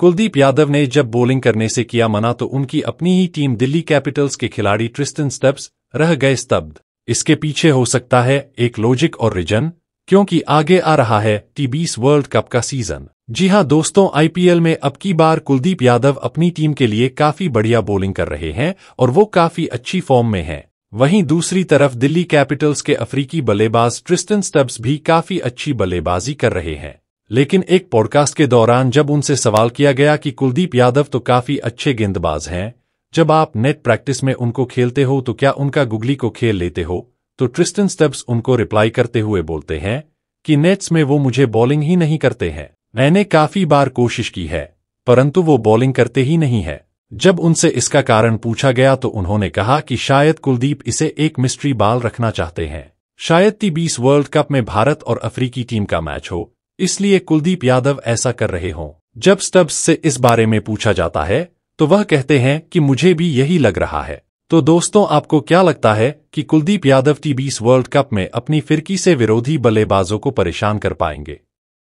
कुलदीप यादव ने जब बॉलिंग करने से किया मना तो उनकी अपनी ही टीम दिल्ली कैपिटल्स के खिलाड़ी ट्रिस्टन स्टेप्स रह गए स्तब्ध इसके पीछे हो सकता है एक लॉजिक और रिजन क्योंकि आगे आ रहा है टी बीस वर्ल्ड कप का सीजन जी हां दोस्तों आईपीएल में अब की बार कुलदीप यादव अपनी टीम के लिए काफी बढ़िया बोलिंग कर रहे हैं और वो काफी अच्छी फॉर्म में हैं। वहीं दूसरी तरफ दिल्ली कैपिटल्स के अफ्रीकी बल्लेबाज ट्रिस्टन स्टब्स भी काफी अच्छी बल्लेबाजी कर रहे हैं लेकिन एक पॉडकास्ट के दौरान जब उनसे सवाल किया गया कि कुलदीप यादव तो काफी अच्छे गेंदबाज हैं जब आप नेट प्रैक्टिस में उनको खेलते हो तो क्या उनका गुगली को खेल लेते हो तो ट्रिस्टन स्टेब्स उनको रिप्लाई करते हुए बोलते हैं कि नेट्स में वो मुझे बॉलिंग ही नहीं करते हैं मैंने काफी बार कोशिश की है परंतु वो बॉलिंग करते ही नहीं है जब उनसे इसका कारण पूछा गया तो उन्होंने कहा कि शायद कुलदीप इसे एक मिस्ट्री बाल रखना चाहते हैं शायद ती बीस वर्ल्ड कप में भारत और अफ्रीकी टीम का मैच हो इसलिए कुलदीप यादव ऐसा कर रहे हों जब स्टब्स से इस बारे में पूछा जाता है तो वह कहते हैं कि मुझे भी यही लग रहा है तो दोस्तों आपको क्या लगता है कि कुलदीप यादव टी बीस वर्ल्ड कप में अपनी फिरकी से विरोधी बल्लेबाजों को परेशान कर पाएंगे